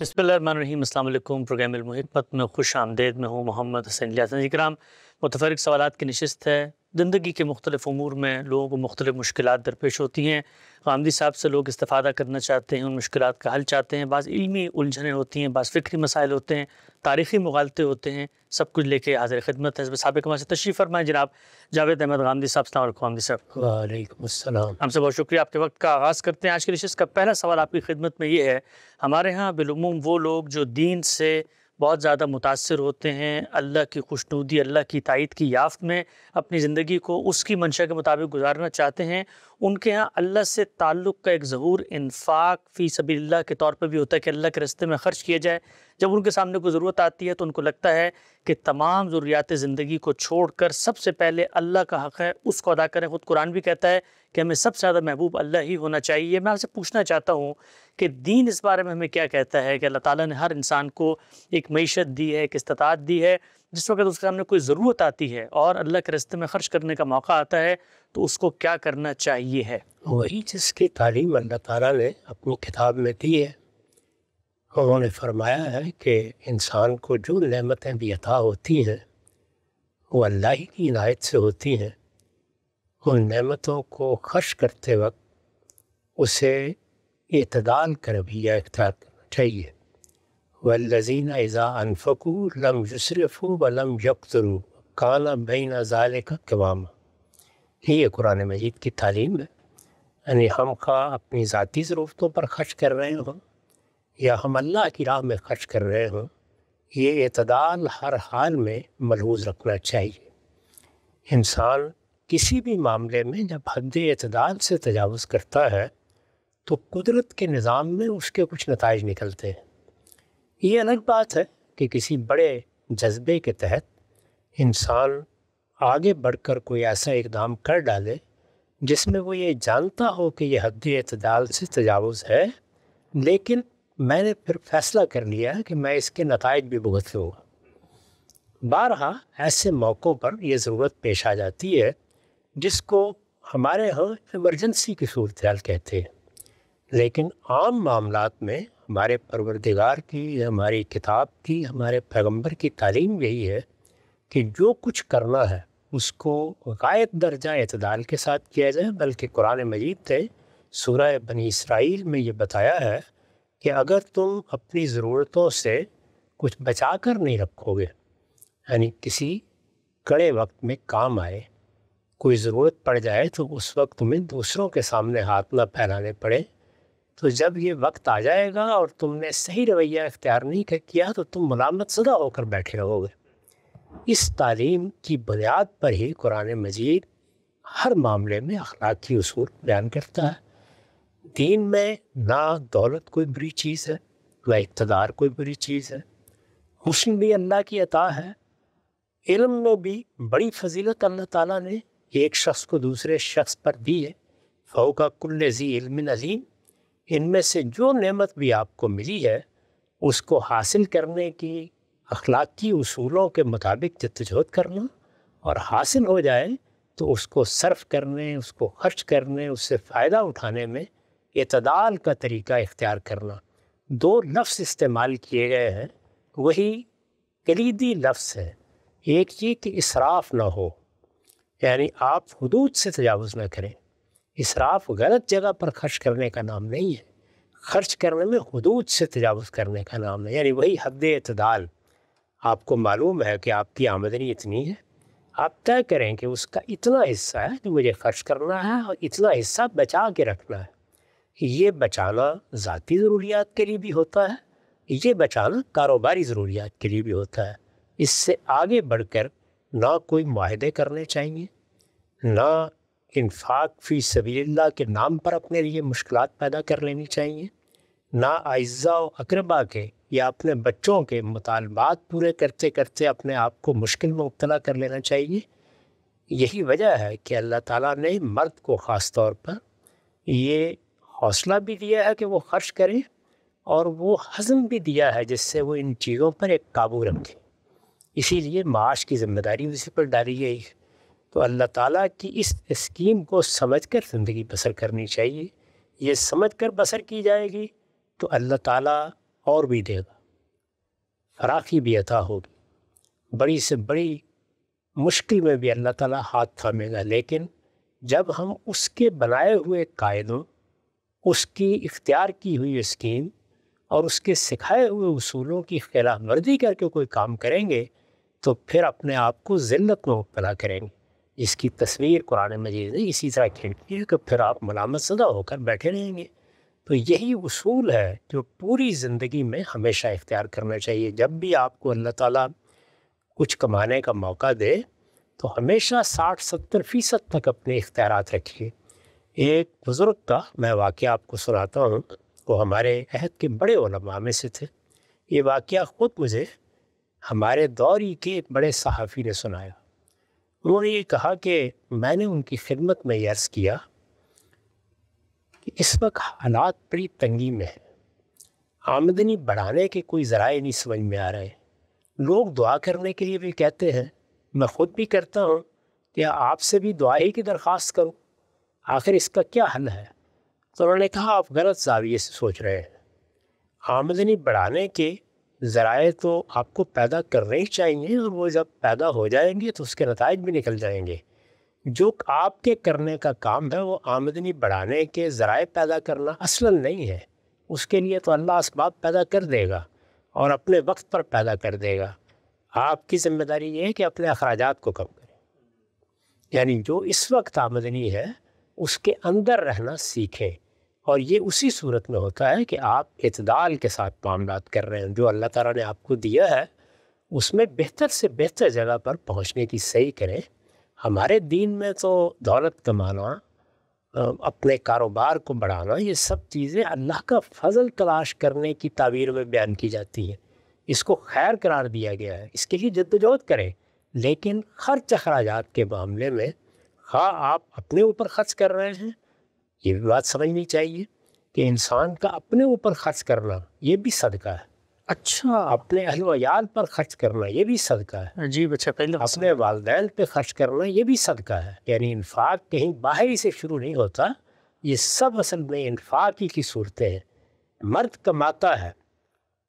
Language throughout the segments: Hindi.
बसमीम प्रोग्राम मुहिबत में खुश आमदेद में हूँ मोहम्मद हसैन लियासन मुतफरक सवाल की नशस्त है ज़िंदगी के मुख्तलिफ अमूर में लोगों को मुख्तलिफ मुश्किल दरपेश होती हैं गांधी साहब से लोग इस्तादा करना चाहते हैं उन मुश्किल का हल चाहते हैं बाज़ इलमी उलझने होती हैं बाज़ फ़िक्री मसाइल होते हैं तारीख़ी मगालते होते हैं सब कुछ लेके हाजिर खदमत है सबक से तशरीफ़ फरमाएँ जनाब जावेद अहमद गांधी साहब सलाम गांधी साहब वालेकाम हमसे बहुत शुक्रिया आपके वक्त का आगाज़ करते हैं आज के रिश्त का पहला सवाल आपकी खिदमत में ये है हमारे यहाँ बिलूम वो लोग जो दीन से बहुत ज़्यादा मुतासर होते हैं अल्लाह की खुशनूदी अल्लाह की तायद की याफ्त में अपनी ज़िंदगी को उसकी मंशा के मुताबिक गुजारना चाहते हैं उनके यहाँ अल्लाह से ताल्लुक़ का एक ज़हूर इन्फाक फ़ी सबील्ला के तौर पर भी होता है कि अल्लाह के रस्ते में ख़र्च किया जाए जब उनके सामने कोई ज़रूरत आती है तो उनको लगता है कि तमाम ज़रूरियात ज़िंदगी को छोड़ कर सबसे पहले अल्लाह का हक़ है उसको अदा करें ख़ुद कुरान भी कहता है कि हमें सबसे ज़्यादा महबूब अल्लाह ही होना चाहिए मैं आपसे पूछना चाहता हूँ कि दीन इस बारे में हमें क्या कहता है कि अल्लाह ताला ने हर इंसान को एक मीशत दी है एक इस्तात दी है जिस वक्त उसके सामने कोई ज़रूरत आती है और अल्लाह के रस्ते में ख़र्च करने का मौका आता है तो उसको क्या करना चाहिए है वही जिसकी तालीम अल्लाह ताली ने अपनी किताब में दी है उन्होंने फरमाया है कि इंसान को जो नहमतें भी अता होती हैं वो अल्लाह ही की इनायत से होती हैं उन नहमतों को खर्च करते वक्त उसे इतदाल कर भी या इख्तियार करना चाहिए वल्लजीना इज़ा अनफकू लम युसरफू व लम यकतरू काना बैन ज़ाल का कवाम ये कुरान मजीद की तालीम है यानी हम खा अपनी ज़ाती ज़रूरतों पर खर्च कर रहे हों या हम अल्लाह की राह में खर्च कर रहे हों ये अतदाल हर हाल में मलहूज रखना चाहिए इंसान किसी भी मामले में जब हद अतदाल से तजावज़ करता है तो कुदरत के निज़ाम में उसके कुछ नतज निकलते हैं ये अलग बात है कि किसी बड़े जज्बे के तहत इंसान आगे बढ़कर कोई ऐसा इकदाम कर डाले जिसमें वो ये जानता हो कि यह हद अतदाल से तजावज़ है लेकिन मैंने फिर फैसला कर लिया कि मैं इसके नतज भी भुगत लूँगा बारह ऐसे मौक़ों पर यह ज़रूरत पेश आ जाती है जिसको हमारे यहाँ इमरजेंसी की सूरत कहते हैं लेकिन आम मामला में हमारे परवरदिगार की हमारी किताब की हमारे पैगंबर की तालीम यही है कि जो कुछ करना है उसको गायत दर्जा अतदाल के साथ किया जाए बल्कि कुरान मजीद ने सूर्य बनी इसराइल में ये बताया है कि अगर तुम अपनी ज़रूरतों से कुछ बचा कर नहीं रखोगे यानी किसी कड़े वक्त में काम आए कोई ज़रूरत पड़ जाए तो उस वक्त तुम्हें दूसरों के सामने हाथ ना फैलाने पड़े तो जब ये वक्त आ जाएगा और तुमने सही रवैया इख्तियार नहीं किया तो तुम मलामत सदा होकर बैठे रहोगे इस तालीम की बुनियाद पर ही कुरान मजीद हर मामले में अखलाकी असूल बयान करता है दीन में ना दौलत कोई बुरी चीज़ है ना इकतदार कोई बुरी चीज़ है हुस्न भी अल्लाह की अता है इल्म में भी बड़ी फजीलत अल्लाह ताला ने एक शख्स को दूसरे शख्स पर दी है का कुल जी इल्म नजीम इनमें से जो नेमत भी आपको मिली है उसको हासिल करने की अखलाकी असूलों के मुताबिक जद्दोजहद करना और हासिल हो जाए तो उसको सर्फ करने उसको खर्च करने उससे फ़ायदा उठाने में इतदाल का तरीका इख्तियार करना दो लफ्स इस्तेमाल किए गए हैं वही कलीदी लफ्स है एक ये कि इसराफ ना हो यानी आप हदूद से तजावज़ ना करें इसराफ गलत जगह पर खर्च करने का नाम नहीं है खर्च करने में हदूद से तजावज़ करने का नाम है यानी वही हद इतदाल आपको मालूम है कि आपकी आमदनी इतनी है आप तय करें कि उसका इतना हिस्सा है जो मुझे खर्च करना है और इतना हिस्सा बचा के रखना है ये बचाना ज़ाती ज़रूरियात के लिए भी होता है ये बचाना कारोबारी ज़रूरियात के लिए भी होता है इससे आगे बढ़कर ना कोई माहदे करने चाहिए ना इनफाक फ़ी सबील्ला के नाम पर अपने लिए मुश्किल पैदा कर लेनी चाहिए ना आज़ा व अकरबा के या अपने बच्चों के मुतालबात पूरे करते करते अपने आप को मुश्किल में मुबला कर लेना चाहिए यही वजह है कि अल्लाह ताला ने मर्द को ख़ास तौर पर ये हौसला भी दिया है कि वो खर्च करें और वो हज़म भी दिया है जिससे वो इन चीज़ों पर एक काबू रखें इसीलिए माश की जिम्मेदारी उसी पर डाली गई तो अल्लाह ताला की इस स्कीम को समझकर ज़िंदगी बसर करनी चाहिए ये समझकर बसर की जाएगी तो अल्लाह ताला और भी देगा फराखी भी अता होगी बड़ी से बड़ी मुश्किल में भी अल्लाह ताला हाथ थामेगा लेकिन जब हम उसके बनाए हुए कायदों उसकी इख्तियार की हुई स्कीम और उसके सिखाए हुए उसूलों की खिलाफ वर्जी करके कोई काम करेंगे तो फिर अपने आप को जिल्लत में मुबला करेंगे इसकी तस्वीर कुरान मजीद ने इसी तरह खिड़की है कि फिर आप मलामत सदा होकर बैठे रहेंगे तो यही उसूल है जो पूरी ज़िंदगी में हमेशा इख्तियार करना चाहिए जब भी आपको अल्लाह ताला कुछ कमाने का मौका दे तो हमेशा साठ सत्तर फ़ीसद तक अपने इख्तियार रखिए एक बुज़ुर्ग का मैं वाक़ आपको सुनाता हूँ वो हमारे अहद के बड़े ओलमा में से थे ये वाक़ ख़ुद मुझे हमारे दौरी के एक बड़े सहाफ़ी ने सुनाया उन्होंने ये कहा कि मैंने उनकी खिदमत में अर्ज़ किया कि इस वक्त हालात बड़ी तंगी में है आमदनी बढ़ाने के कोई ज़रा नहीं समझ में आ रहे लोग दुआ करने के लिए भी कहते हैं मैं ख़ुद भी करता हूँ कि आपसे भी दुआ ही की दरख्वास्त करूँ आखिर इसका क्या हल है तो उन्होंने कहा आप गलत जाविये से सोच रहे हैं आमदनी बढ़ाने के ज़राए तो आपको पैदा करने ही चाहिए और वो जब पैदा हो जाएंगे तो उसके नतज भी निकल जाएंगे जो आपके करने का काम है वो आमदनी बढ़ाने के ज़राए पैदा करना असलन नहीं है उसके लिए तो अल्लाह इसबाब पैदा कर देगा और अपने वक्त पर पैदा कर देगा आपकी ज़िम्मेदारी ये है कि अपने अखराज को कम करें यानी जो इस वक्त आमदनी है उसके अंदर रहना सीखें और ये उसी सूरत में होता है कि आप इतदाल के साथ मामला कर रहे हैं जो अल्लाह ताला ने आपको दिया है उसमें बेहतर से बेहतर जगह पर पहुंचने की सही करें हमारे दीन में तो दौलत कमाना अपने कारोबार को बढ़ाना ये सब चीज़ें अल्लाह का फजल तलाश करने की तावीर में बयान की जाती हैं इसको खैर करार दिया गया है इसके लिए जद्दोजहद करें लेकिन खर्च अखराज के मामले में हाँ आप अपने ऊपर खर्च कर रहे हैं ये भी बात समझनी चाहिए कि इंसान का अपने ऊपर खर्च करना ये भी सदका है अच्छा अपने अहलोयाल पर खर्च करना ये भी सदका है हाँ जी अच्छा पहले अपने वाले पे खर्च करना ये भी सदका है यानी इन्फाक कहीं बाहरी से शुरू नहीं होता ये सब असल में इन्फाक ही की सूरतें हैं मर्द कमाता है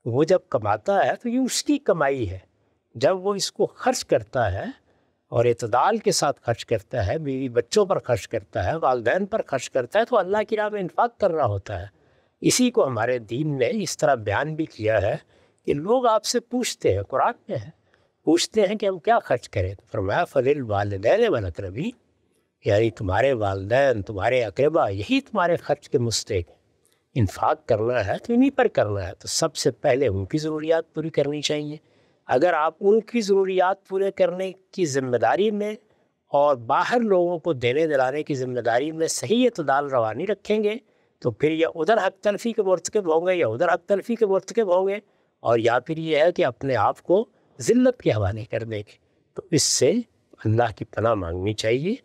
वो जब कमाता है तो ये उसकी कमाई है जब वो इसको खर्च करता है और इतदाल के साथ खर्च करता है बीवी बच्चों पर खर्च करता है वालदेन पर खर्च करता है तो अल्लाह की राह में इन्फाक कर रहा होता है इसी को हमारे दीन ने इस तरह बयान भी किया है कि लोग आपसे पूछते हैं कुरान में है पूछते हैं कि हम क्या खर्च करें तो फरमाया फलिल वालदेन वलकरबी यानी तुम्हारे वालदेन तुम्हारे अकरबा यही तुम्हारे खर्च के मुस्तक हैं इन्फाक करना है तो इन्हीं पर करना है तो सबसे पहले उनकी ज़रूरियात पूरी करनी चाहिए अगर आप उनकी ज़रूरियात पूरे करने की जिम्मेदारी में और बाहर लोगों को देने दिलाने की जिम्मेदारी में सही अतदाल रवानी रखेंगे तो फिर यह उधर हक तलफी के मरतकब होंगे या उधर हक तलफी के मरतकब होंगे और या फिर यह है कि अपने आप को ज़िल्त के हवाले कर देंगे तो इससे अल्लाह की पनाह मांगनी चाहिए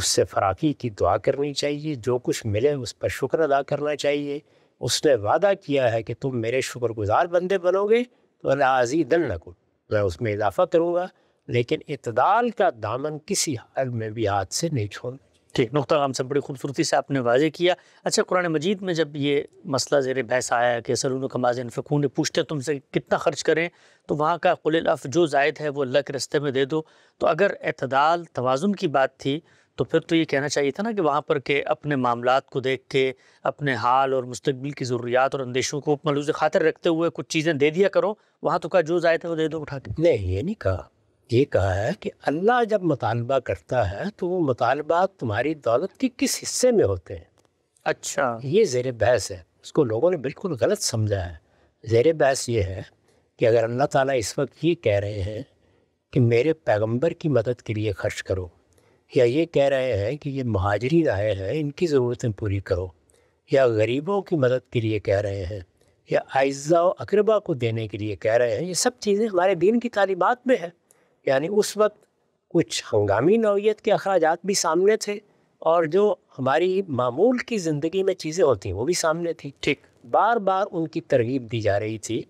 उससे फराकी की दुआ करनी चाहिए जो कुछ मिले उस पर शुक्र अदा करना चाहिए उसने वादा किया है कि तुम मेरे शुक्रगुजार बंदे बनोगे तो अजीदन नकुल मैं उसमें इजाफा करूँगा लेकिन इतदाल का दामन किसी हाल में भी हाथ से नहीं छोड़ना ठीक नुकता हम सब बड़ी खूबसूरती से आपने वाजे किया अच्छा कुरान मजीद में जब ये मसला ज़ेर बहस आया कि सलून कमाज फ़कून पूछते पूछते तुमसे कितना ख़र्च करें तो वहाँ का कुल अफ जो जायद है वो अल्लाह के रस्ते में दे दो तो अगर अतदाल तोज़ुन की बात थी तो फिर तो ये कहना चाहिए था ना कि वहाँ पर के अपने मामला को देख के अपने हाल और मुस्तबिल की ज़रूरियात और अंदेशों को मलूज खातर रखते हुए कुछ चीज़ें दे दिया करो वहाँ तो कहा जो जाए थे वो दे दो उठा के नहीं ये नहीं कहा ये कहा है कि अल्लाह जब मुतालबा करता है तो वो मुतालबा तुम्हारी दौलत के किस हिस्से में होते हैं अच्छा ये जेर बहस है उसको लोगों ने बिल्कुल गलत समझा है जेर बहस ये है कि अगर अल्लाह ताली इस वक्त ये कह रहे हैं कि मेरे पैगम्बर की मदद के लिए खर्च करो या ये कह रहे हैं कि ये महाजरी आए हैं इनकी ज़रूरतें पूरी करो या गरीबों की मदद के लिए कह रहे हैं या आयज़ा अकरबा को देने के लिए कह रहे हैं ये सब चीज़ें हमारे दीन की तालीबात में है यानी उस वक्त कुछ हंगामी नौीयत के अखराज भी सामने थे और जो हमारी मामूल की ज़िंदगी में चीज़ें होती हैं वो भी सामने थी ठीक बार बार उनकी तरगीब दी जा रही थी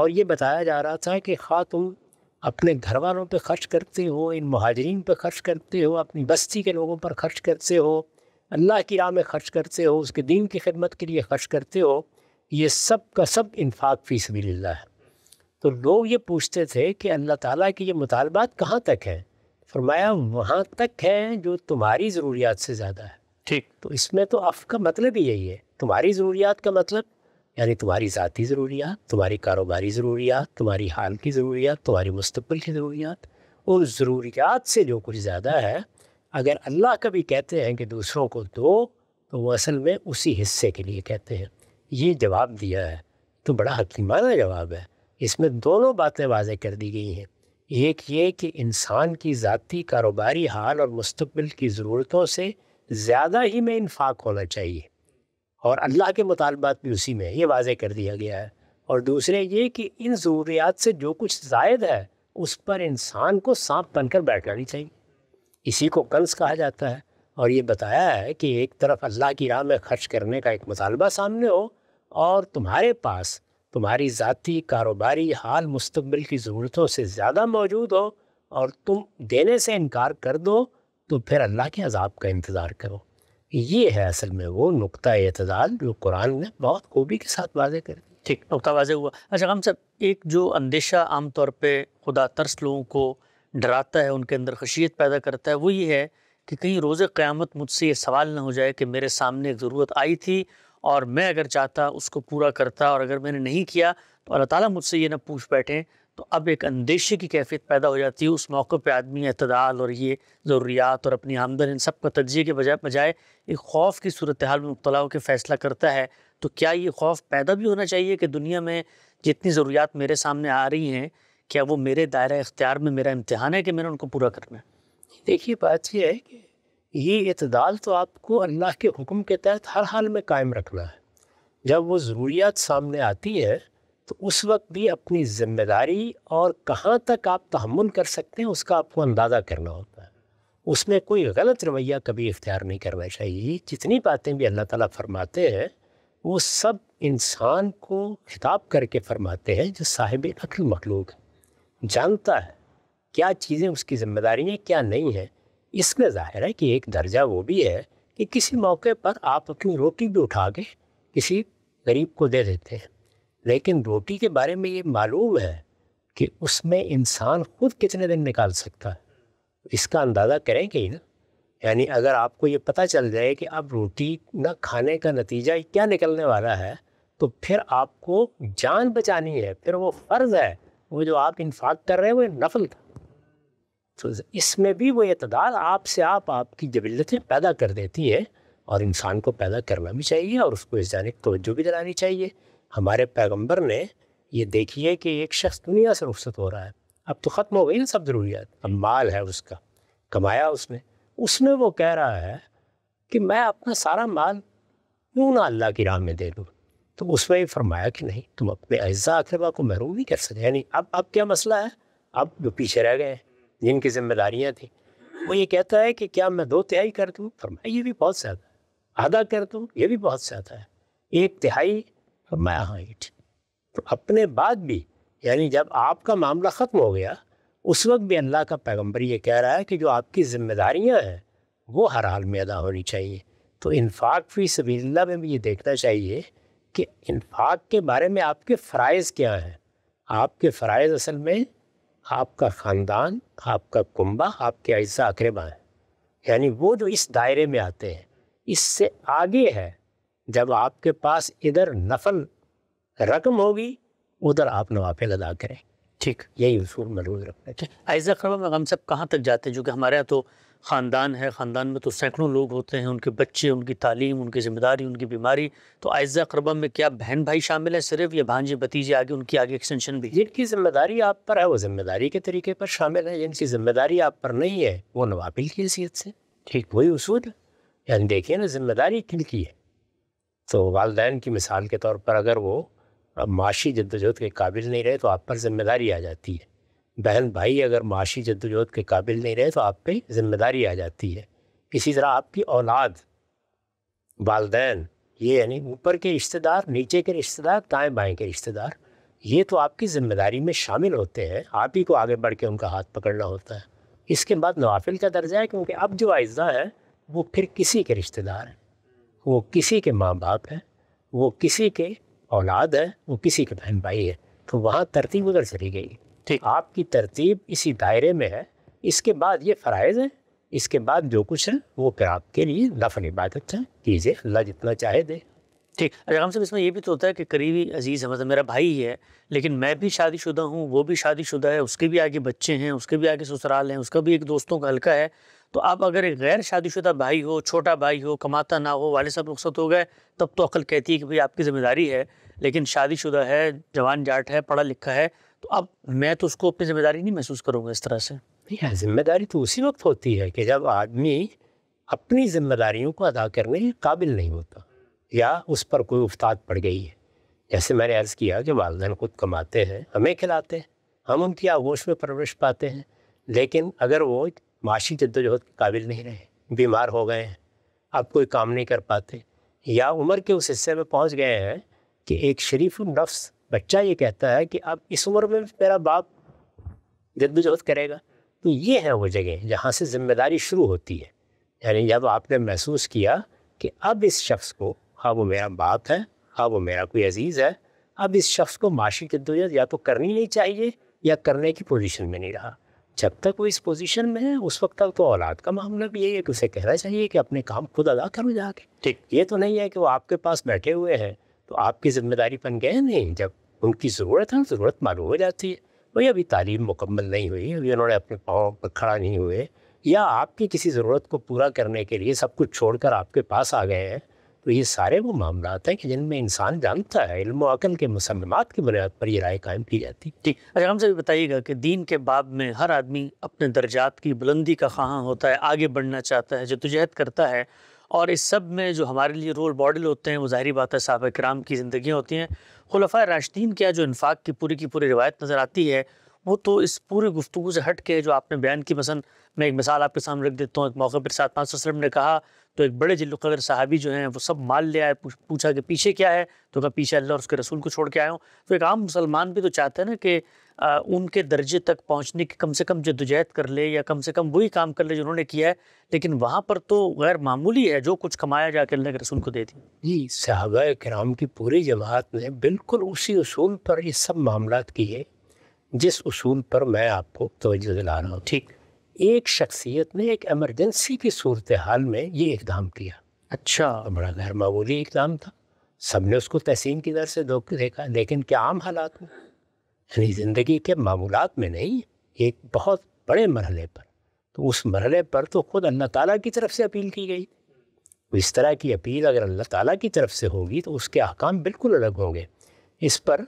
और ये बताया जा रहा था कि ख़ा तुम अपने घर वालों पर खर्च करते हो इन महाजरीन पर खर्च करते हो अपनी बस्ती के लोगों पर खर्च करते हो अल्लाह की राह में खर्च करते हो उसके दीन की खिदमत के लिए खर्च करते हो ये सब का सब इन्फाक फ़ी सभी है तो लोग ये पूछते थे कि अल्लाह ताला के ये मुतालबात कहाँ तक हैं फरमाया वहाँ तक हैं जो तुम्हारी ज़रूरियात से ज़्यादा है ठीक तो इसमें तो अफ़ का मतलब ही यही है तुम्हारी ज़रूरियात का मतलब यानी तुम्हारी ज़ाती ज़रूरियात तुम्हारी कारोबारी ज़रूरियात तुम्हारी हाल की ज़रूरियात तुम्हारी मुस्तबिल की ज़रूरियात और ज़रूरियात से जो कुछ ज़्यादा है अगर अल्लाह कभी कहते हैं कि दूसरों को दो तो वो असल में उसी हिस्से के लिए कहते हैं ये जवाब दिया है तो बड़ा हकीमाना जवाब है इसमें दोनों बातें वाज़ कर दी गई हैं एक ये कि इंसान की ज़ाती कारोबारी हाल और मुस्तबिल की ज़रूरतों से ज़्यादा ही में इनफाक होना चाहिए और अल्लाह के मुतालबात भी उसी में ये वाज कर दिया गया है और दूसरे ये कि इन ज़रूरियात से जो कुछ जायद है उस पर इंसान को सांप बनकर बैठना नहीं चाहिए इसी को कंस कहा जाता है और ये बताया है कि एक तरफ अल्लाह की राह में खर्च करने का एक मुतालबा सामने हो और तुम्हारे पास तुम्हारी ज़ाती कारोबारी हाल मुस्तबिल की ज़रूरतों से ज़्यादा मौजूद हो और तुम देने से इनकार कर दो तो फिर अल्लाह के अजाब का इंतज़ार करो ये है असल में वो नुकता एतदाल जो कुरान ने बहुत खूबी के साथ वाजे कर दी ठीक नुकता वाजे हुआ अच्छा हम सब एक जो अंदेशा आमतौर पर खुदा तरस लोगों को डराता है उनके अंदर खशियत पैदा करता है वो ये है कि कहीं रोज़ क़्यामत मुझसे ये सवाल ना हो जाए कि मेरे सामने एक ज़रूरत आई थी और मैं अगर चाहता उसको पूरा करता और अगर मैंने नहीं किया तो अल्लाह ताला मुझसे ये ना पूछ बैठें तो अब एक अंदेशे की कैफियत पैदा हो जाती है उस मौके पर आदमी अतदाल और ये ज़रूरियात और अपनी आमदन इन सब का तजिए के बजाय बजाय एक खौफ की सूरत हाल में मुबला होकर फ़ैसला करता है तो क्या ये खौफ पैदा भी होना चाहिए कि दुनिया में जितनी ज़रूरियात मेरे सामने आ रही हैं क्या वो मेरे दायरा इख्तियार में मेरा इम्तहान है कि मैंने उनको पूरा करना है देखिए बात यह है कि ये इतदाल तो आपको अल्लाह के हुक्म के तहत हर हाल में कायम रखना है जब वो ज़रूरियात सामने आती है तो उस वक्त भी अपनी ज़िम्मेदारी और कहाँ तक आप तहमुल कर सकते हैं उसका आपको अंदाज़ा करना होता है उसमें कोई गलत रवैया कभी इख्तियार नहीं करना चाहिए जितनी बातें भी अल्लाह ताला फरमाते हैं वो सब इंसान को खिताब करके फरमाते हैं जो साहिब अकल मखलूक है जानता है क्या चीज़ें उसकी ज़िम्मेदारी हैं क्या नहीं है इसमें ज़ाहिर है कि एक दर्जा वो भी है कि किसी मौके पर आप अपनी रोटी भी उठा के किसी गरीब को दे देते हैं लेकिन रोटी के बारे में ये मालूम है कि उसमें इंसान खुद कितने दिन निकाल सकता है इसका अंदाज़ा करें कहीं ना यानी अगर आपको ये पता चल जाए कि अब रोटी ना खाने का नतीजा क्या निकलने वाला है तो फिर आपको जान बचानी है फिर वो फ़र्ज़ है वो जो आप इन्फाक कर रहे हैं वो नफल था तो इसमें भी वो अतदाल आपसे आप आपकी जबिलतें पैदा कर देती है और इंसान को पैदा करना भी चाहिए और उसको इस जानब तोज्जो भी दिलानी चाहिए हमारे पैगंबर ने ये देखी है कि एक शख्स दुनिया से रुखसत हो रहा है अब तो ख़त्म हो गई ना सब ज़रूरियात अब माल है उसका कमाया उसने उसमें वो कह रहा है कि मैं अपना सारा माल क्यों ना अल्लाह की राह में दे दूँ तो उसमें ही फरमाया कि नहीं तुम अपने अज्जा अखरबा को महरूम नहीं कर सकते यानी अब अब क्या मसला है अब जो पीछे रह गए जिनकी जिम्मेदारियाँ थी वो ये कहता है कि क्या मैं दो तिहाई कर दूँ फरमाया ये भी बहुत ज़्यादा आधा कर दूँ ये भी बहुत ज़्यादा है एक तिहाई मैं हाइट तो अपने बाद भी यानी जब आपका मामला ख़त्म हो गया उस वक्त भी अल्लाह का पैगम्बर ये कह रहा है कि जो आपकी ज़िम्मेदारियाँ हैं वो हर हाल में अदा होनी चाहिए तो इन्फाक फी सबील्ला में भी ये देखना चाहिए कि इन्फाक के बारे में आपके फ़रज़ क्या हैं आपके फ़रज़ असल में आपका ख़ानदान आपका कुंबा आपके अज्जा अकरबा हैं यानी वो जो इस दायरे में आते हैं इससे आगे है जब आपके पास इधर नफल रकम होगी उधर आप नवाफिल अदा करें ठीक यही उसूल मरूज रखना चाहिए अच्छा, आयजा खबर में हम सब कहाँ तक जाते हैं जो कि हमारे यहाँ तो ख़ानदान है ख़ानदान में तो सैकड़ों लोग होते हैं उनके बच्चे उनकी तालीम उनकी ज़िम्मेदारी उनकी बीमारी तो आयजा क़रबा में क्या बहन भाई शामिल है सिर्फ या भांजे भतीजे आगे उनकी आगे एक्सटेंशन भी जिनकी ज़िम्मेदारी आप पर है वो ज़िम्मेदारी के तरीके पर शामिल है जिनकी ज़िम्मेदारी आप पर नहीं है वो नवाबिल की हैसियत से ठीक वही उसूल यानी देखिए ना ज़िम्मेदारी किन की है तो वालदेन की मिसाल के तौर पर अगर वो माशी जद्दोजहद के काबिल नहीं रहे तो आप पर ज़िम्मेदारी आ जाती है बहन भाई अगर माशी जद्दोजहद के काबिल नहीं रहे तो आप पे ज़िम्मेदारी आ जाती है इसी तरह आपकी औलाद वालदेन ये यानी ऊपर के रिश्तेदार नीचे के रिश्तेदार दाएँ बाएँ के रिश्तेदार ये तो आपकी ज़िम्मेदारी में शामिल होते हैं आप ही को आगे बढ़ के उनका हाथ पकड़ना होता है इसके बाद नवाफिल का दर्जा है क्योंकि अब जो आइज़ा है वो फिर किसी के रिश्तेदार हैं वो किसी के माँ बाप हैं वो किसी के औलाद है वो किसी के बहन भाई है तो वहाँ तरतीब उधर चली गई ठीक आपकी तरतीब इसी दायरे में है इसके बाद ये फ़रज़ हैं इसके बाद जो कुछ है वो फिर आपके लिए लफन इबादत है कीजिए अल्लाह जितना चाहे दे ठीक अरे हम सब इसमें ये भी तो होता है कि करीबी अजीज़ है मतलब मेरा भाई ही है लेकिन मैं भी शादीशुदा हूँ वो भी शादीशुदा है उसके भी आगे बच्चे हैं उसके भी आगे ससुराल हैं उसका भी एक दोस्तों का हल्का है तो आप अगर एक गैर शादीशुदा भाई हो छोटा भाई हो कमाता ना हो वाले साहब रुख्सत हो गए तब तो अकल कहती है कि भाई आपकी ज़िम्मेदारी है लेकिन शादीशुदा है जवान जाट है पढ़ा लिखा है तो अब मैं तो उसको अपनी ज़िम्मेदारी नहीं महसूस करूँगा इस तरह से जिम्मेदारी तो उसी वक्त होती है कि जब आदमी अपनी जिम्मेदारियों को अदा करने के काबिल नहीं होता या उस पर कोई उफ्ताद पड़ गई है जैसे मैंने अर्ज़ किया कि वालदेन खुद कमाते हैं हमें खिलाते हैं हम उनकी आगोश में परवरिश पाते हैं लेकिन अगर वो माशी जद्दोजहद के काबिल नहीं रहे बीमार हो गए हैं अब कोई काम नहीं कर पाते या उम्र के उस हिस्से में पहुंच गए हैं कि एक शरीफ नफ्स बच्चा ये कहता है कि अब इस उम्र में मेरा बाप जद्दोजहद करेगा तो ये है वो जगह जहाँ से जिम्मेदारी शुरू होती है यानी जब आपने महसूस किया कि अब इस शख्स को हाँ वो मेरा बाप है हाँ वो मेरा कोई अजीज़ है अब इस शख्स को माशी जद्दोजहद या तो करनी नहीं चाहिए या करने की पोजीशन में नहीं रहा जब तक वो इस पोजीशन में है उस वक्त तक तो औलाद का मामला भी यही है कि उसे कहना चाहिए कि अपने काम खुद अदा करो जाके ठीक ये तो नहीं है कि वो आपके पास बैठे हुए हैं तो आपकी जिम्मेदारी बन गए नहीं जब उनकी ज़रूरत है ज़रूरत मालूम हो जाती है वही अभी तालीम मुकम्मल नहीं हुई अभी उन्होंने अपने पाँव पर खड़ा नहीं हुए या आपकी किसी ज़रूरत को पूरा करने के लिए सब कुछ छोड़कर आपके पास आ गए हैं तो ये सारे वो मामला हैं कि जिनमें इंसान जानता है इल्म अकल के मसलमात की बुनियाद पर यह राय कायम की जाती है ठीक अच्छा हमसे भी बताइएगा कि दीन के बाब में हर आदमी अपने दर्जात की बुलंदी का खां होता है आगे बढ़ना चाहता है जदोजहद करता है और इस सब में जो हमारे लिए रोल मॉडल होते हैं वो ज़ाहरी बात है साहब कराम की ज़िंदगी होती हैं खुलफा राशदीन क्या जो इन्फाक की पूरी की पूरी रिवायत नज़र आती है वो तो इस पूरे गुफ्तु से हट के जो आपने बयान की मसन मैं एक मिसाल आपके सामने रख देता हूँ एक मौके पर सात पाँच सौ ने कहा तो एक बड़े कदर साहबी जो हैं वो सब माल ले आए पूछा कि पीछे क्या है तो कहा पीछे अल्लाह और उसके रसूल को छोड़ के आया हूँ तो एक आम मुसलमान भी तो चाहता है ना कि उनके दर्जे तक पहुँचने की कम से कम जदोजहद कर ले या कम से कम वही काम कर ले जो उन्होंने किया है लेकिन वहाँ पर तो गैर मामूली है जो कुछ कमाया जाकर अल्लाह के रसूल को दे दिया जी साहबा कराम की पूरी जमात ने बिल्कुल उसी असूल पर ये सब मामला किए जिस असूल पर मैं आपको तोजह दिला रहा हूँ ठीक एक शख्सियत ने एक एमरजेंसी की सूरत हाल में ये इकदाम किया अच्छा तो बड़ा गैर मामूली इकदाम था सब ने उसको तहसीन की दर से देखा लेकिन क्या आम हालात में यानी ज़िंदगी के मामूलत में नहीं एक बहुत बड़े मरहले पर तो उस मरहले पर तो ख़ुद अल्लाह ताला की तरफ से अपील की गई तो इस तरह की अपील अगर अल्लाह ताला की तरफ से होगी तो उसके अहकाम बिल्कुल अलग होंगे इस पर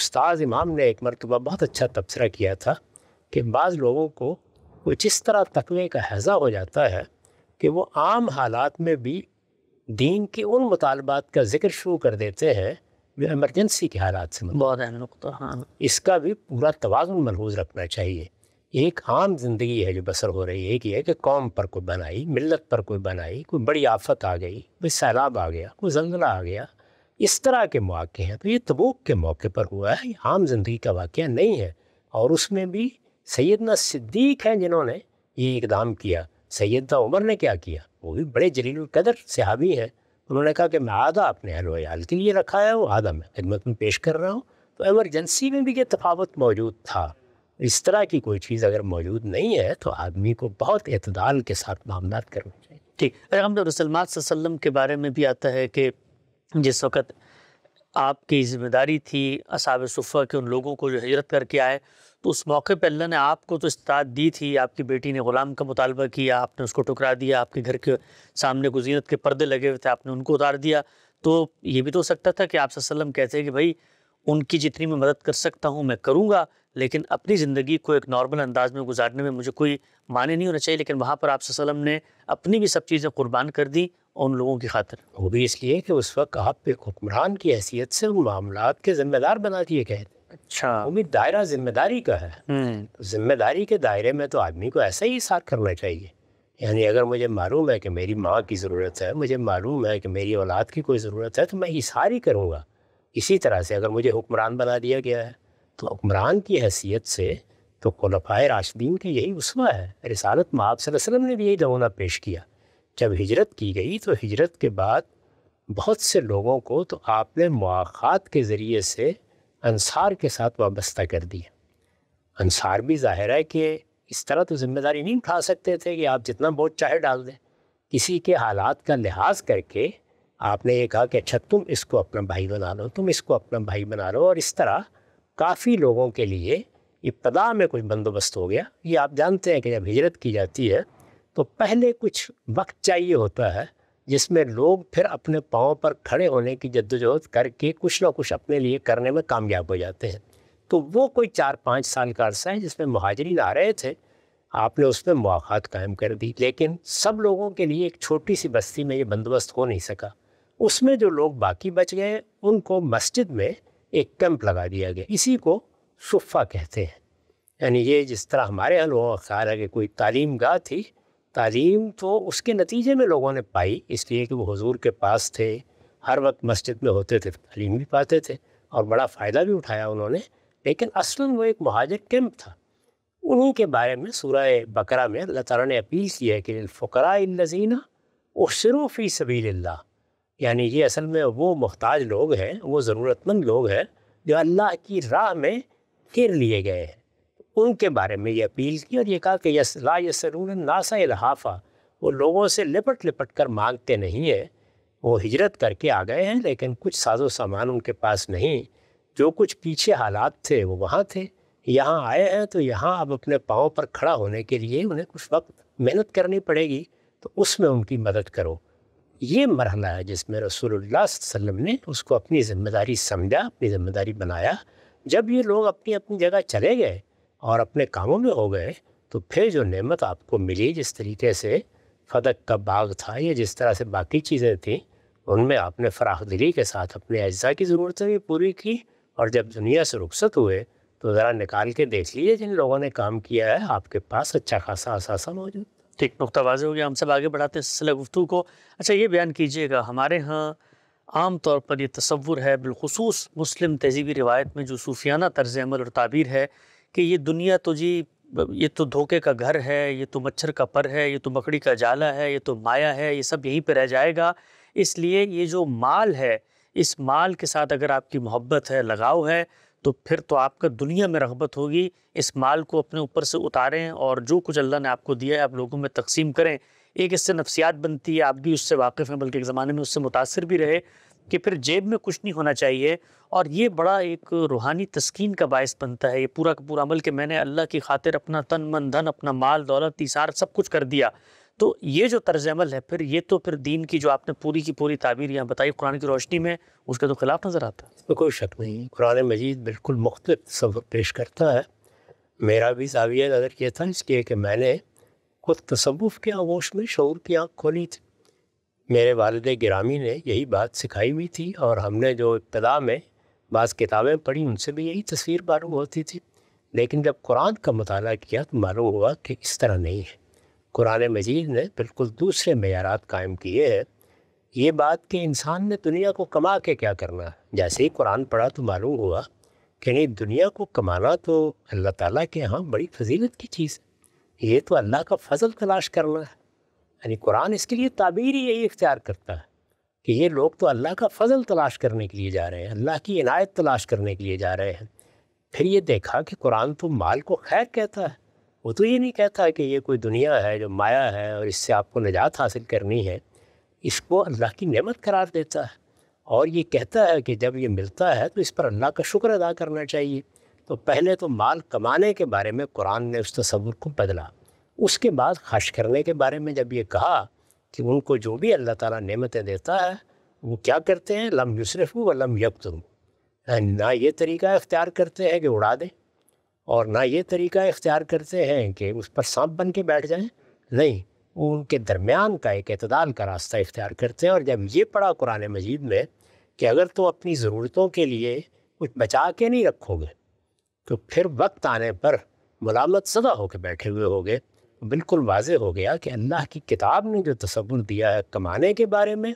उस्ताद इमाम ने एक मरतबा बहुत अच्छा तबसरा किया था कि बाज़ लोगों को वो जिस तरह तकवे का हैज़ा हो जाता है कि वो आम हालात में भी दीन के उन मुतालबात का जिक्र शुरू कर देते हैं जो एमरजेंसी के हालात से बहुत अहम नुकता हाँ इसका भी पूरा तोज़ुन मलहूज रखना चाहिए एक आम ज़िंदगी है जो बसर हो रही है एक ये है कि कौम पर कोई बनाई मिलत पर कोई बनाई कोई बड़ी आफत आ गई कोई सैलाब आ गया कोई जंगला आ गया इस तरह के मौक़े हैं तो ये तबूक के मौके पर हुआ है ये आम ज़िंदगी का वाक़ नहीं है और उसमें भी सैदना सिद्दीक हैं जिन्होंने ये इकदाम किया सैदना उमर ने क्या किया वो भी बड़े जलील कदर सहाबी हैं उन्होंने कहा कि मैं आधा अपने अहल वयाल के लिए रखा है वो आधा मैं खिदमत में पेश कर रहा हूँ तो एमरजेंसी में भी ये तफावत मौजूद था इस तरह की कोई चीज़ अगर मौजूद नहीं है तो आदमी को बहुत अतदाल के साथ मामला करना चाहिए ठीक हम तो रसलमात के बारे में भी आता है कि जिस वक्त आपकी ज़िम्मेदारी थी असाब सुफ़ा के उन लोगों को जो हजरत करके आए तो उस मौके पर अल्लाह ने आपको तो इस्ताद दी थी आपकी बेटी ने ग़ुलाम का मुतालबा किया आपने उसको टुकरा दिया आपके घर के सामने गुजीनत के पर्दे लगे हुए थे आपने उनको उतार दिया तो ये भी तो हो सकता था कि आप कहते हैं कि भाई उनकी जितनी मैं मदद कर सकता हूँ मैं करूँगा लेकिन अपनी ज़िंदगी को एक नॉर्मल अंदाज में गुजारने में मुझे कोई माने नहीं होना चाहिए लेकिन वहाँ पर आप ने अपनी भी सब चीज़ें कुर्बान कर दी उन लोगों की खातर वो भी इसलिए कि उस वक्त आप एक हुक्मरान की हैसियत से उन मामला के ज़िम्मेदार बना दिए गए थे अच्छा उम्मीद दायरा जिम्मेदारी का है हम्म। तो जिम्मेदारी के दायरे में तो आदमी को ऐसा ही साथ करना चाहिए यानी अगर मुझे मालूम है कि मेरी माँ की ज़रूरत है मुझे मालूम है कि मेरी औलाद की कोई ज़रूरत है तो मैं इशार ही करूँगा इसी तरह से अगर मुझे हुक्मरान बना दिया गया है तो हुक्मरान की हैसियत से तो खलफाए राशदीन का यही उसवा है रिसालत माप वसलम ने भी यही नमूना पेश किया जब हिजरत की गई तो हिजरत के बाद बहुत से लोगों को तो आपने मवाक़ात के ज़रिए से अंसार के साथ वाबस्ता कर दिए अंसार भी ज़ाहिर है कि इस तरह तो ज़िम्मेदारी नहीं उठा सकते थे कि आप जितना बोझ चाहे डाल दें किसी के हालात का लिहाज करके आपने ये कहा कि अच्छा तुम इसको अपना भाई बना लो तुम इसको अपना भाई बना लो और इस तरह काफ़ी लोगों के लिए इब्तदा में कुछ बंदोबस्त हो गया ये आप जानते हैं कि जब हिजरत की जाती है तो पहले कुछ वक्त चाहिए होता है जिसमें लोग फिर अपने पाँव पर खड़े होने की जद्दोजहद करके कुछ ना कुछ अपने लिए करने में कामयाब हो जाते हैं तो वो कोई चार पाँच साल का अरसा है जिसमें महाजरीन आ रहे थे आपने उसमें मुआत कायम कर दी लेकिन सब लोगों के लिए एक छोटी सी बस्ती में ये बंदोबस्त हो नहीं सका उसमें जो लोग बाकी बच गए उनको मस्जिद में एक कैंप लगा दिया गया इसी को शुफ़ा कहते हैं यानी ये जिस तरह हमारे यहाँ लोगों का ख्याल है कि कोई तालीम गाह थी तालीम तो उसके नतीजे में लोगों ने पाई इसलिए कि वो हजूर के पास थे हर वक्त मस्जिद में होते थे तालीम भी पाते थे और बड़ा फ़ायदा भी उठाया उन्होंने लेकिन असल वो एक महाजर कैंप था उन्हीं के बारे में सूरह बकरा में अल्लाह ताला ने अपील की है कि फ़कराजीना उसरो फ़ी सबील यानी ये असल में वो मोहताज लोग हैं वो ज़रूरतमंद लोग हैं जो अल्लाह की राह में घेर लिए गए हैं उनके बारे में ये अपील की और ये कहा कि यस ला यसरून नासा लहाफ़ा वो लोगों से लिपट लिपट कर मांगते नहीं हैं वो हिजरत करके आ गए हैं लेकिन कुछ साजो सामान उनके पास नहीं जो कुछ पीछे हालात थे वो वहाँ थे यहाँ आए हैं तो यहाँ अब अपने पाँव पर खड़ा होने के लिए उन्हें कुछ वक्त मेहनत करनी पड़ेगी तो उसमें उनकी मदद करो ये मरहला है जिसमें रसूलुल्लाह वसल्लम ने उसको अपनी ज़िम्मेदारी समझा अपनी ज़िम्मेदारी बनाया जब ये लोग अपनी अपनी जगह चले गए और अपने कामों में हो गए तो फिर जो नेमत आपको मिली जिस तरीके से फदक का बाग था या जिस तरह से बाकी चीज़ें थीं उनमें आपने फराख दिली के साथ अपने अज्जा की ज़रूरतें भी पूरी की और जब दुनिया से रुखसत हुए तो ज़रा निकाल के देख लीजिए जिन लोगों ने काम किया है आपके पास अच्छा खासा असासा मौजूद ठीक नुकता वाज हो गया हम सब आगे बढ़ाते हैं सिलसिला गुफ्तु को अच्छा ये बयान कीजिएगा हमारे यहाँ आम तौर पर यह तस्वुर है बिलखसूस मुस्लिम तहजीबी रिवायत में जो सूफियाना तर्ज अमल और ताबीर है कि ये दुनिया तो जी ये तो धोखे का घर है ये तो मच्छर का पर है ये तो मकड़ी का जाला है ये तो माया है ये सब यहीं पर रह जाएगा इसलिए ये जो माल है इस माल के साथ अगर आपकी मोहब्बत है लगाव है तो फिर तो आपका दुनिया में रगबत होगी इस माल को अपने ऊपर से उतारें और जो कुछ अल्लाह ने आपको दिया है आप लोगों में तकसीम करें एक इससे नफसियात बनती है आप भी उससे वाकिफ़ हैं बल्कि एक ज़माने में उससे मुतासर भी रहे कि फिर जेब में कुछ नहीं होना चाहिए और ये बड़ा एक रूहानी तस्कीन का बायस बनता है ये पूरा का पूरा अमल कि मैंने अल्लाह की खातिर अपना तन मन धन अपना माल दौलत इशार सब कुछ कर दिया तो ये जो तर्ज अमल है फिर ये तो फिर दीन की जो आपने पूरी की पूरी ताबीर यहाँ बताई कुरान की रोशनी में उसके तो खिलाफ नज़र आता है इसमें कोई शक नहीं कुरान मजीद बिल्कुल मुख्तफ सब पेश करता है मेरा भी जाविया नज़र किया था इसके कि मैंने खुद तसवुफ़ के आगोश में शौर की आँख खोली थी मेरे वालद ग्रामी ने यही बात सिखाई हुई थी और हमने जो इब्तदा में बास किताबें पढ़ी उनसे भी यही तस्वीर मालूम होती थी लेकिन जब कुरान का मताल किया तो मालूम हुआ कि इस तरह नहीं है कुरान मजीद ने बिल्कुल दूसरे मैार कायम किए हैं ये बात कि इंसान ने दुनिया को कमा के क्या करना है जैसे ही कुरान पढ़ा तो मालूम हुआ कि नहीं दुनिया को कमाना तो अल्लाह ताला के यहाँ बड़ी फजीलत की चीज़ है ये तो अल्लाह का फजल तलाश करना है यानी कुरान इसके लिए ताबीर ही यही इख्तियार करता है कि ये लोग तो अल्लाह का फजल तलाश करने के लिए जा रहे हैं अल्लाह की इनायत तलाश करने के लिए जा रहे हैं फिर ये देखा कि कुरान तो माल को खैर कहता है वो तो ये नहीं कहता कि ये कोई दुनिया है जो माया है और इससे आपको निजात हासिल करनी है इसको अल्लाह की नेमत करार देता है और ये कहता है कि जब ये मिलता है तो इस पर अल्लाह का शुक्र अदा करना चाहिए तो पहले तो माल कमाने के बारे में कुरान ने उस तस्वुर को बदला उसके बाद खर्च करने के बारे में जब ये कहा कि उनको जो भी अल्लाह ताला नेमतें देता है वो क्या करते हैं लम युसरफ व लम यकतरू ना ये तरीका इख्तियार करते हैं कि उड़ा दें और ना ये तरीका इख्तियार करते हैं कि उस पर सांप बन के बैठ जाएं नहीं उनके दरमियान का एक अतदाल का रास्ता इख्तियार करते हैं और जब ये पढ़ा कुरान मजीद में कि अगर तो अपनी ज़रूरतों के लिए कुछ बचा के नहीं रखोगे तो फिर वक्त आने पर मलामत सदा होकर बैठे हुए होगे बिल्कुल वाज हो गया कि अल्लाह की किताब ने जो तस्वुर दिया है कमाने के बारे में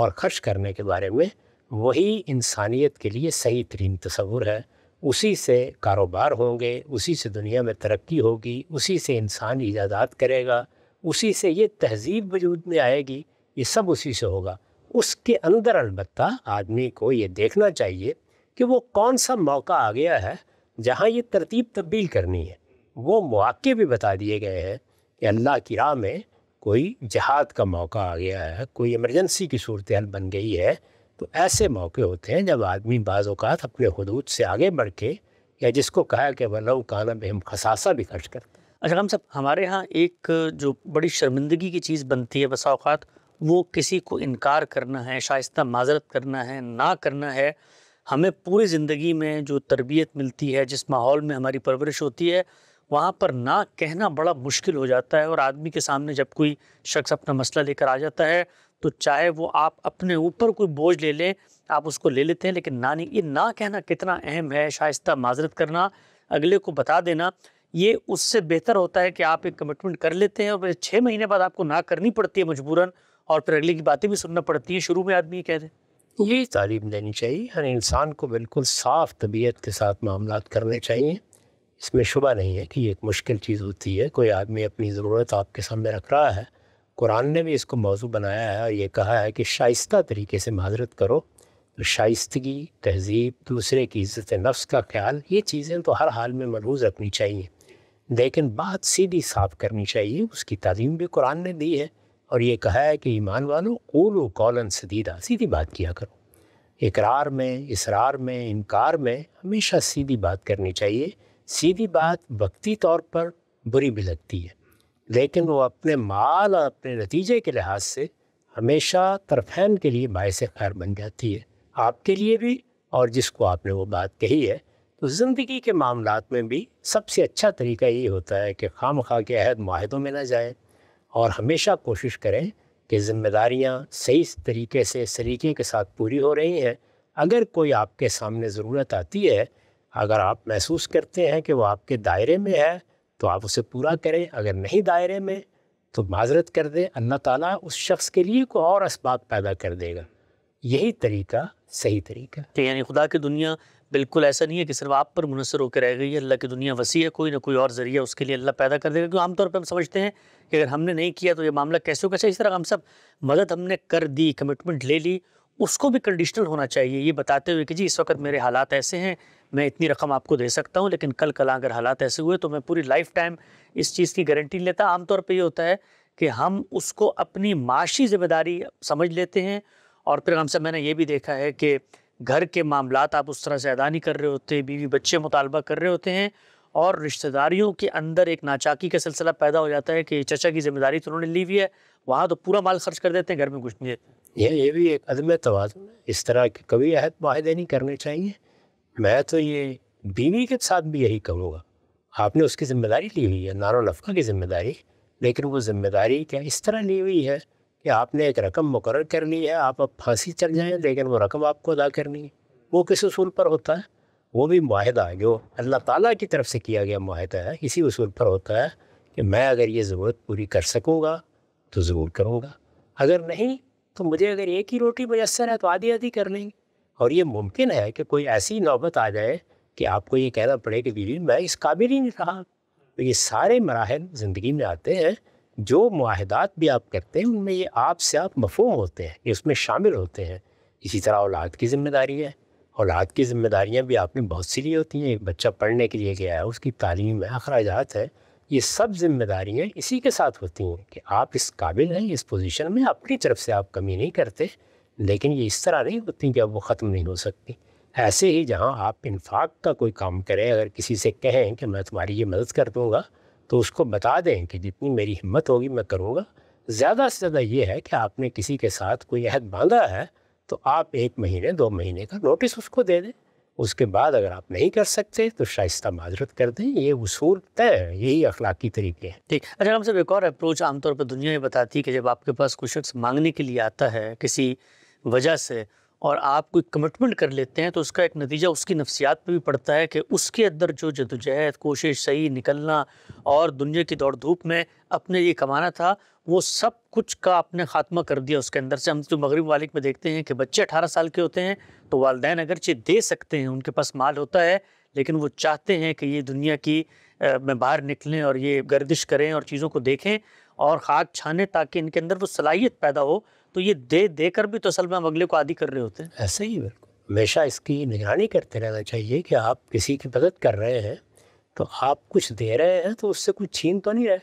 और खर्च करने के बारे में वही इंसानियत के लिए सही तरीन तस्वुर है उसी से कारोबार होंगे उसी से दुनिया में तरक्की होगी उसी से इंसान ईजादात करेगा उसी से ये तहजीब वजूद में आएगी ये सब उसी से होगा उसके अंदर अलबत् आदमी को ये देखना चाहिए कि वो कौन सा मौका आ गया है जहाँ ये तरतीब तब्दील करनी है वो मौक़े भी बता दिए गए हैं कि अल्लाह की राह में कोई जहाद का मौका आ गया है कोई इमरजेंसी की सूरत हाल बन गई है तो ऐसे मौके होते हैं जब आदमी बाज़ात अपने हदूद से आगे बढ़ के या जिसको कहा कि वल्लव काना बहम खसासा भी खर्च करते हैं अच्छा हम सब हमारे यहाँ एक जो बड़ी शर्मिंदगी की चीज़ बनती है बसाओत वो किसी को इनकार करना है शायस्त माजरत करना है ना करना है हमें पूरी ज़िंदगी में जो तरबियत मिलती है जिस माहौल में हमारी परवरिश होती है वहाँ पर ना कहना बड़ा मुश्किल हो जाता है और आदमी के सामने जब कोई शख्स अपना मसला लेकर आ जाता है तो चाहे वो आप अपने ऊपर कोई बोझ ले लें आप उसको ले लेते हैं लेकिन ना नहीं ये ना कहना कितना अहम है शायस्ता माजरत करना अगले को बता देना ये उससे बेहतर होता है कि आप एक कमिटमेंट कर लेते हैं और फिर छः महीने बाद आपको ना करनी पड़ती है मजबूरन और फिर अगले की बातें भी सुनना पड़ती हैं शुरू में आदमी ये कह दें यही तालीम देनी चाहिए हर इंसान को बिल्कुल साफ तबीयत के साथ मामला करने चाहिए इसमें शुबा नहीं है कि ये एक मुश्किल चीज़ होती है कोई आदमी अपनी ज़रूरत आपके सामने रख रहा है कुरान ने भी इसको मौजू बनाया है और ये कहा है कि शाइस्त तरीके से माजरत करो तो शाइस्तगी तहजीब दूसरे की इज़्ज़त नफ्स का ख्याल ये चीज़ें तो हर हाल में मलबूज़ रखनी चाहिए लेकिन बात सीधी साफ करनी चाहिए उसकी तालीम भी कुरान ने दी है और ये कहा है कि ईमान वालों कोलो कौलन सदीदा सीधी बात किया करो इकरार में इसरार में इनकार में हमेशा सीधी बात करनी चाहिए सीधी बात वक्ती तौर पर बुरी भी लगती है लेकिन वो अपने माल और अपने नतीजे के लिहाज से हमेशा तरफैन के लिए बायस खैर बन जाती है आपके लिए भी और जिसको आपने वो बात कही है तो ज़िंदगी के मामला में भी सबसे अच्छा तरीका ये होता है कि खाम खा के अहद माहदों में ना जाए और हमेशा कोशिश करें कि ज़िम्मेदारियाँ सही तरीके से सलीके के साथ पूरी हो रही हैं अगर कोई आपके सामने ज़रूरत आती है अगर आप महसूस करते हैं कि वो आपके दायरे में है तो आप उसे पूरा करें अगर नहीं दायरे में तो माजरत कर दें अल्लाह ताला उस शख्स के लिए कोई और इसबाब पैदा कर देगा यही तरीका सही तरीका तो यानी खुदा की दुनिया बिल्कुल ऐसा नहीं है कि सिर्फ आप पर मुनसर होकर रह गई है अल्लाह की दुनिया वसी है कोई ना कोई और ज़रिया उसके लिए अल्लाह पैदा कर देगा क्योंकि आमतौर पर हम समझते हैं कि अगर हमने नहीं किया तो ये मामला कैसे हो कैसे इस तरह हम सब मदद हमने कर दी कमिटमेंट ले ली उसको भी कंडीशनल होना चाहिए ये बताते हुए कि जी इस वक्त मेरे हालात ऐसे हैं मैं इतनी रकम आपको दे सकता हूँ लेकिन कल कल अगर हालात ऐसे हुए तो मैं पूरी लाइफ टाइम इस चीज़ की गारंटी लेता आमतौर पर ये होता है कि हम उसको अपनी माशी जिम्मेदारी समझ लेते हैं और फिर हमसे मैंने ये भी देखा है कि घर के मामला आप उस तरह से अदा नहीं कर रहे होते बीवी बच्चे मुतालबा कर रहे होते हैं और रिश्तेदारियों के अंदर एक नाचाकी का सिलसिला पैदा हो जाता है कि चचा की जिम्मेदारी तो उन्होंने ली हुई है वहाँ तो पूरा माल खर्च कर देते हैं घर में कुछ नहीं देते ये ये भी एक अदम तोज़ुन है इस तरह के कभी अहद माहे नहीं करने चाहिए मैं तो ये बीवी के साथ भी यही कहूँगा आपने उसकी ज़िम्मेदारी ली हुई है नारो नफ़ा की ज़िम्मेदारी लेकिन वो ज़िम्मेदारी क्या इस तरह ली हुई है कि आपने एक रकम मुकर कर ली है आप अब फांसी चल जाएँ लेकिन वो रकम आपको अदा करनी है वो किस असूल पर होता है वो भी माहिदा है जो अल्लाह ताला की तरफ से किया गया माहिदा है इसी असूल पर होता है कि मैं अगर ये ज़रूरत पूरी कर सकूँगा तो ज़रूर करूँगा अगर नहीं तो मुझे अगर एक ही रोटी मयसर है तो आधी आधी कर लेंगे और ये मुमकिन है कि कोई ऐसी नौबत आ जाए कि आपको ये कहना पड़े कि बीवी मैं इस काबिल ही नहीं रहा तो ये सारे मराहल ज़िंदगी में आते हैं जो माहदात भी आप करते हैं उनमें ये आपसे आप मफहम होते हैं ये उसमें शामिल होते हैं इसी तरह औलाद की जिम्मेदारी है औलाद की जिम्मेदारियाँ भी आपने बहुत सी ली होती हैं एक बच्चा पढ़ने के लिए गया है उसकी तालीम है अखराज है ये सब जिम्मेदारियाँ इसी के साथ होती हैं कि आप इस काबिल हैं इस पोजीशन में अपनी तरफ से आप कमी नहीं करते लेकिन ये इस तरह नहीं होती कि अब वो ख़त्म नहीं हो सकती ऐसे ही जहाँ आप इन्फाक का कोई काम करें अगर किसी से कहें कि मैं तुम्हारी ये मदद कर दूँगा तो उसको बता दें कि जितनी मेरी हिम्मत होगी मैं करूँगा ज़्यादा से ज़्यादा ये है कि आपने किसी के साथ कोई अहद बांधा है तो आप एक महीने दो महीने का नोटिस उसको दे दें उसके बाद अगर आप नहीं कर सकते तो शाइस्त माजरत कर दें ये उसूल तय है यही अखलाकी तरीके हैं ठीक अच्छा हम सब एक और अप्रोच आमतौर पर दुनिया ये बताती है कि जब आपके पास कोई शख्स मांगने के लिए आता है किसी वजह से और आप कोई कमिटमेंट कर लेते हैं तो उसका एक नतीजा उसकी नफ्सियात पर भी पड़ता है कि उसके अंदर जो जदोजहद कोशिश सही निकलना और दुनिया की दौड़ धूप में अपने ये कमाना था वो सब कुछ का आपने खात्मा कर दिया उसके अंदर से हम तो मगरब मालिक में देखते हैं कि बच्चे अठारह साल के होते हैं तो वालदेन अगरचे दे सकते हैं उनके पास माल होता है लेकिन वो चाहते हैं कि ये दुनिया की में बाहर निकलें और ये गर्दिश करें और चीज़ों को देखें और खाक छाने ताकि इनके अंदर वो सलाहियत पैदा हो तो ये दे दे कर भी तो असल में हम अगले को आदि कर रहे होते हैं ऐसे ही बिल्कुल हमेशा इसकी निगरानी करते रहना चाहिए कि आप किसी की मदद कर रहे हैं तो आप कुछ दे रहे हैं तो उससे कुछ छीन तो नहीं रहे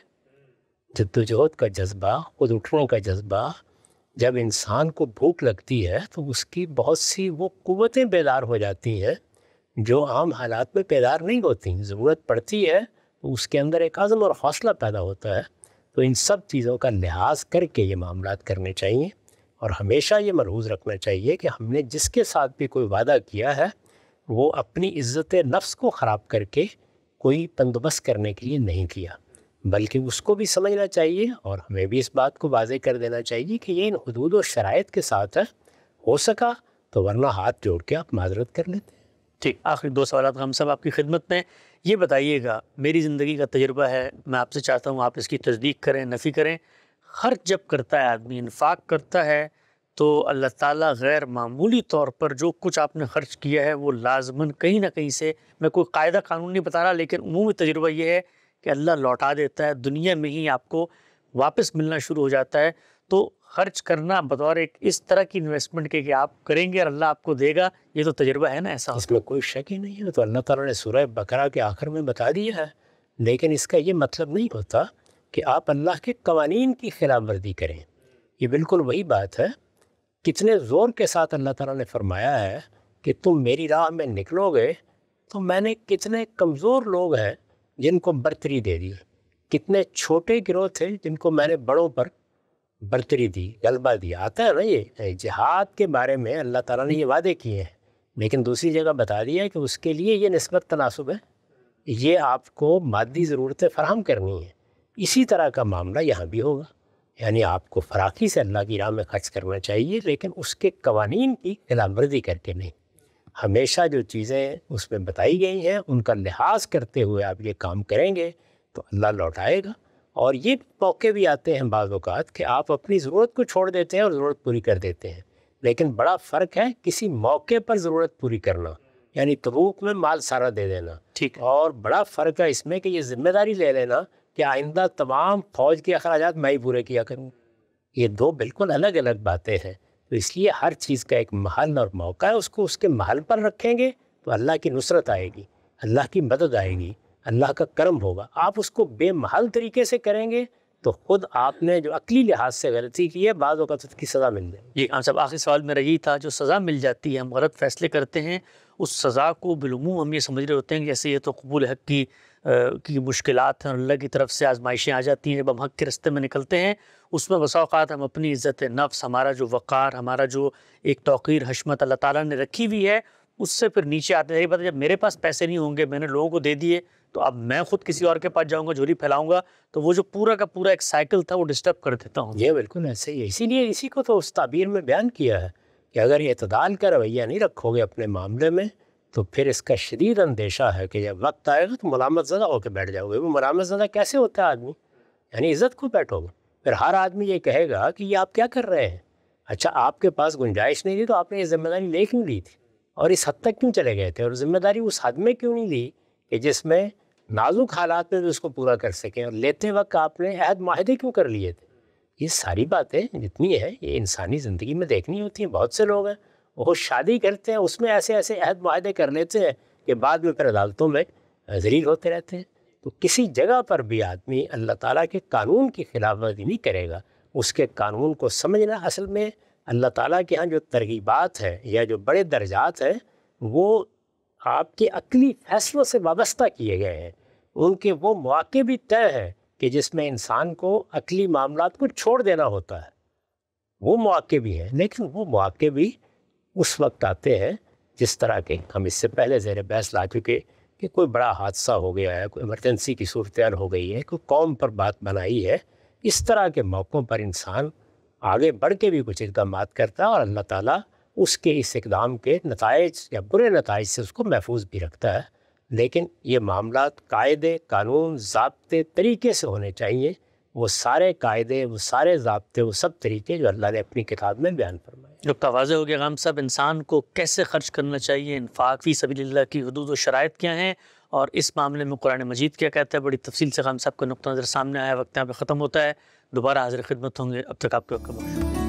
जद्दोजहद का जज्बा खुद उठने का जज्बा जब इंसान को भूख लगती है तो उसकी बहुत सी वो कुतें बेदार हो जाती हैं जो आम हालात में बेदार नहीं होती ज़रूरत पड़ती है तो उसके अंदर एक आज़म और हौसला पैदा होता है तो इन सब चीज़ों का लिहाज करके ये मामला करने चाहिए और हमेशा ये मरहूज़ रखना चाहिए कि हमने जिसके साथ भी कोई वादा किया है वो अपनी इज़्ज़त नफ्स को ख़राब करके कोई बंदोबस्त करने के लिए नहीं किया बल्कि उसको भी समझना चाहिए और हमें भी इस बात को वाजे कर देना चाहिए कि ये इन हदूद व शरात के साथ है हो सका तो वरना हाथ जोड़ के आप माजरत कर लेते हैं ठीक आखिरी दो सवाल हम सब आपकी खिदमत में ये बताइएगा मेरी ज़िंदगी का तजर्बा है मैं आपसे चाहता हूँ आप इसकी तस्दीक करें नफ़ी करें खर्च जब करता है आदमी इन्फाक करता है तो अल्लाह ताला गैर मामूली तौर पर जो कुछ आपने ख़र्च किया है वो लाजमन कहीं ना कहीं से मैं कोई कायदा कानून नहीं बता रहा लेकिन उमूमी तजुर्बा ये है कि अल्लाह लौटा देता है दुनिया में ही आपको वापस मिलना शुरू हो जाता है तो खर्च करना बतौर एक इस तरह की इन्वेस्टमेंट के कि आप करेंगे और अल्लाह आपको देगा ये तो तजुर्बा है ना ऐसा इसमें कोई शक ही नहीं है तो अल्लाह ताला ने सूरह बकरा के आखिर में बता दिया है लेकिन इसका ये मतलब नहीं होता कि आप अल्लाह के कवानीन की खिलाफ वर्जी करें ये बिल्कुल वही बात है कितने ज़ोर के साथ अल्लाह ताला ने फरमाया है कि तुम मेरी राह में निकलोगे तो मैंने कितने कमज़ोर लोग हैं जिनको बर्तरी दे दी कितने छोटे गिरोह थे जिनको मैंने बड़ों पर बर्तरी दी गलबा दिया आता है ना ये जहाद के बारे में अल्लाह ताला ने ये वादे किए हैं लेकिन दूसरी जगह बता दिया है कि उसके लिए ये नस्बत तनासब है ये आपको मादी ज़रूरतें फराहम करनी है इसी तरह का मामला यहाँ भी होगा यानी आपको फराखी से अल्लाह की राह में खर्च करना चाहिए लेकिन उसके कवानीन की खिलाफवर्जी करके नहीं हमेशा जो चीज़ें उसमें बताई गई हैं उनका लिहाज करते हुए आप ये काम करेंगे तो अल्लाह लौटाएगा और ये मौके भी आते हैं बाज़ात कि आप अपनी ज़रूरत को छोड़ देते हैं और ज़रूरत पूरी कर देते हैं लेकिन बड़ा फ़र्क है किसी मौके पर ज़रूरत पूरी करना यानी तबूक में माल सारा दे देना ठीक और बड़ा फ़र्क है इसमें कि ये ज़िम्मेदारी ले लेना कि आइंदा तमाम फ़ौज के अखराज मैं ही पूरे किया करूँ ये दो बिल्कुल अलग अलग बातें हैं तो इसलिए हर चीज़ का एक महल और मौका है उसको उसके महल पर रखेंगे तो अल्लाह की नुसरत आएगी अल्लाह की मदद आएगी अल्लाह का कर्म होगा आप उसको बेमहल तरीके से करेंगे तो खुद आपने जो अकली लिहाज से गलती की है बाद वक़्त की सज़ा मिल जाए जी हाँ सब आखिरी सवाल मेरा यही था जो सज़ा मिल जाती है हम गलत फैसले करते हैं उस सज़ा को बिलूम हम ये समझ रहे होते हैं जैसे ये तो कबूल हक की की मुश्किल हैं और अल्लाह की तरफ से आजमाइशें आ जाती हैं जब हम हक के रस्ते में निकलते हैं उसमें बसाओत हम अपनी इज़्ज़त नफ्स हमारा जो वक़ार हमारा जो एक तोक़ीर हशमत अल्लाह ताली ने रखी हुई है उससे फिर नीचे आते हैं पता जब मेरे पास पैसे नहीं होंगे मैंने लोगों को दे दिए तो अब मैं खुद किसी और के पास जाऊंगा झोली फैलाऊंगा तो वो जो पूरा का पूरा एक साइकिल था वो डिस्टर्ब कर देता हूँ ये बिल्कुल ऐसे ही है इसीलिए इसी को तो उस ताबीर में बयान किया है कि अगर ये इतदाल का रवैया नहीं रखोगे अपने मामले में तो फिर इसका शदीद अंदेशा है कि जब वक्त आएगा तो मलामत ज़दा होकर बैठ जाओगे वो मलामत ज़दा कैसे होता है आदमी यानी इज़्ज़त को बैठोगे फिर हर आदमी ये कहेगा कि ये आप क्या कर रहे हैं अच्छा आपके पास गुंजाइश नहीं थी तो आपने ये ज़िम्मेदारी ले क्यों ली थी और इस हद तक क्यों चले गए थे और ज़िम्मेदारी उस हद में क्यों नहीं ली कि जिसमें नाजुक हालात में भी उसको पूरा कर सकें और लेते वक्त आपने अहद माहे क्यों कर लिए थे ये सारी बातें जितनी है ये इंसानी ज़िंदगी में देखनी होती हैं बहुत से लोग हैं वो शादी करते हैं उसमें ऐसे ऐसे अहद माहे कर लेते हैं कि बाद में फिर अदालतों में जलील होते रहते हैं तो किसी जगह पर भी आदमी अल्लाह ताला के कानून की खिलाफ वर्जी नहीं करेगा उसके कानून को समझना असल में अल्लाह ताला के यहाँ जो तरगीबात हैं या जो बड़े दर्जात हैं वो आपके अकली फैसलों से वाबस्ता किए गए हैं उनके वो मौक़े भी तय हैं कि जिसमें इंसान को अकली मामला को छोड़ देना होता है वो मौक़े भी हैं लेकिन वो मौक़े भी उस वक्त आते हैं जिस तरह के हम इससे पहले ज़ेर बहस ला चुके कि कोई बड़ा हादसा हो गया है कोई इमरजेंसी की सूरत हो गई है कोई कौम पर बात बनाई है इस तरह के मौक़ों पर इंसान आगे बढ़ के भी कुछ इकदाम करता है और अल्लाह ताला उसके इस इकदाम के नतज या बुरे नतज से उसको महफूज भी रखता है लेकिन ये मामला कायदे कानून जबते तरीके से होने चाहिए वो सारे कायदे वो सारे जबते वो सब तरीके जो अल्लाह ने अपनी किताब में बयान फरमाए जो तोज़ हो गया गम साहब इंसान को कैसे ख़र्च करना चाहिए इनफाक फ़ी सभी की हदूद व शरात क्या हैं और इस मामले में कुरान मजीद क्या कहता है बड़ी तफसील से गम साहब का नुक़ नज़र सामने आया वक्त यहाँ पर ख़त्म होता है दोबारा हाजिर खिदमत होंगे अब तक आपके वक्त